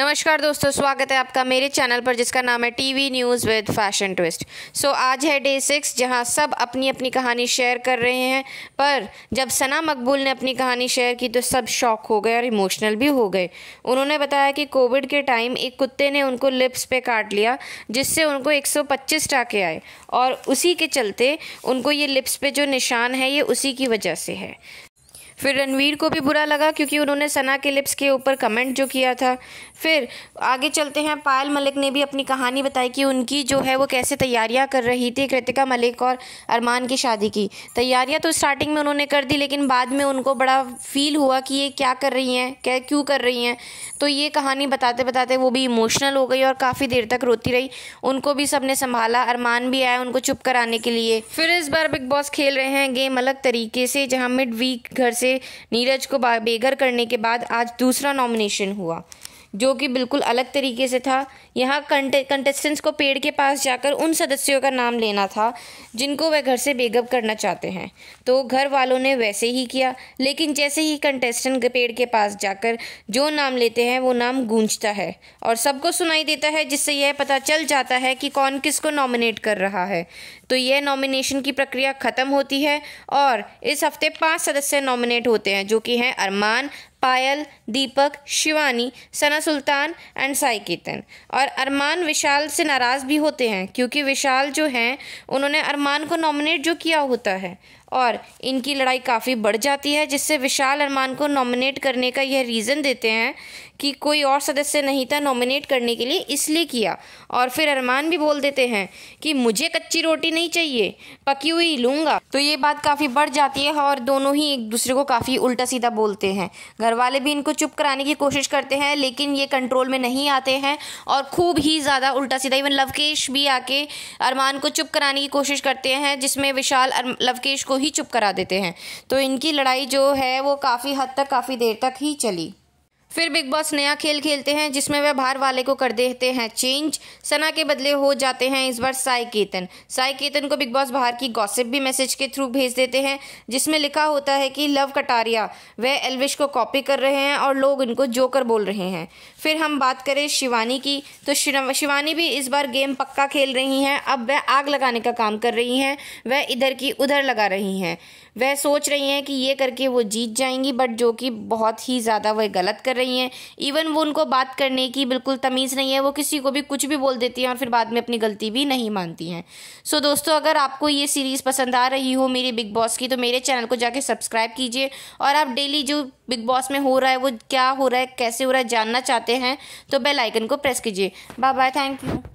नमस्कार दोस्तों स्वागत है आपका मेरे चैनल पर जिसका नाम है TV news with fashion twist so so, आज है डे सिक्स जहां सब अपनी अपनी कहानी शेयर कर रहे हैं पर जब सना मकबूल ने अपनी कहानी शेयर की तो सब शॉक हो गए और इमोशनल भी हो गए उन्होंने बताया कि कोविड के टाइम एक कुत्ते ने उनको लिप्स पे काट लिया जिससे उनको एक टाके आए और उसी के चलते उनको ये लिप्स पे जो निशान है ये उसी की वजह से है फिर रणवीर को भी बुरा लगा क्योंकि उन्होंने सना के लिप्स के ऊपर कमेंट जो किया था फिर आगे चलते हैं पायल मलिक ने भी अपनी कहानी बताई कि उनकी जो है वो कैसे तैयारियां कर रही थी कृतिका मलिक और अरमान की शादी की तैयारियां तो स्टार्टिंग में उन्होंने कर दी लेकिन बाद में उनको बड़ा फील हुआ कि ये क्या कर रही हैं क्या क्यों कर रही हैं तो ये कहानी बताते बताते वो भी इमोशनल हो गई और काफ़ी देर तक रोती रही उनको भी सबने संभाला अरमान भी आया उनको चुप कराने के लिए फिर इस बार बिग बॉस खेल रहे हैं गेम अलग तरीके से जहाँ मिड वीक घर से से नीरज को बेघर करने के बाद आज दूसरा नॉमिनेशन हुआ जो कि बिल्कुल अलग तरीके से था यहाँ कंटे कंटेस्टेंट्स को पेड़ के पास जाकर उन सदस्यों का नाम लेना था जिनको वह घर से बेगब करना चाहते हैं तो घर वालों ने वैसे ही किया लेकिन जैसे ही कंटेस्टेंट पेड़ के पास जाकर जो नाम लेते हैं वो नाम गूंजता है और सबको सुनाई देता है जिससे यह पता चल जाता है कि कौन किसको नॉमिनेट कर रहा है तो यह नॉमिनेशन की प्रक्रिया ख़त्म होती है और इस हफ्ते पाँच सदस्य नॉमिनेट होते हैं जो कि हैं अरमान पायल दीपक शिवानी सना सुल्तान एंड साई केतन और अरमान विशाल से नाराज़ भी होते हैं क्योंकि विशाल जो हैं उन्होंने अरमान को नॉमिनेट जो किया होता है और इनकी लड़ाई काफ़ी बढ़ जाती है जिससे विशाल अरमान को नॉमिनेट करने का यह रीज़न देते हैं कि कोई और सदस्य नहीं था नॉमिनेट करने के लिए इसलिए किया और फिर अरमान भी बोल देते हैं कि मुझे कच्ची रोटी नहीं चाहिए पकी हुई लूँगा तो ये बात काफ़ी बढ़ जाती है और दोनों ही एक दूसरे को काफ़ी उल्टा सीधा बोलते हैं घर वाले भी इनको चुप कराने की कोशिश करते हैं लेकिन ये कंट्रोल में नहीं आते हैं और खूब ही ज़्यादा उल्टा सीधा इवन लवकेश भी आके अरमान को चुप कराने की कोशिश करते हैं जिसमें विशाल लवकेश को ही चुप करा देते हैं तो इनकी लड़ाई जो है वो काफ़ी हद तक काफ़ी देर तक ही चली फिर बिग बॉस नया खेल खेलते हैं जिसमें वह बाहर वाले को कर देते हैं चेंज सना के बदले हो जाते हैं इस बार साई केतन साई केतन को बिग बॉस बाहर की गॉसिप भी मैसेज के थ्रू भेज देते हैं जिसमें लिखा होता है कि लव कटारिया वह एलविश को कॉपी कर रहे हैं और लोग इनको जोकर बोल रहे हैं फिर हम बात करें शिवानी की तो शिवानी भी इस बार गेम पक्का खेल रही हैं अब वह आग लगाने का काम कर रही हैं वह इधर की उधर लगा रही हैं वह सोच रही हैं कि ये करके वो जीत जाएंगी बट जो कि बहुत ही ज़्यादा वह गलत कर रही हैं इवन वो उनको बात करने की बिल्कुल तमीज़ नहीं है वो किसी को भी कुछ भी बोल देती हैं और फिर बाद में अपनी गलती भी नहीं मानती हैं सो so, दोस्तों अगर आपको ये सीरीज़ पसंद आ रही हो मेरी बिग बॉस की तो मेरे चैनल को जाके सब्सक्राइब कीजिए और आप डेली जो बिग बॉस में हो रहा है वो क्या हो रहा है कैसे हो रहा है जानना चाहते हैं तो बेल आइकन को प्रेस कीजिए बाय बाय थैंक यू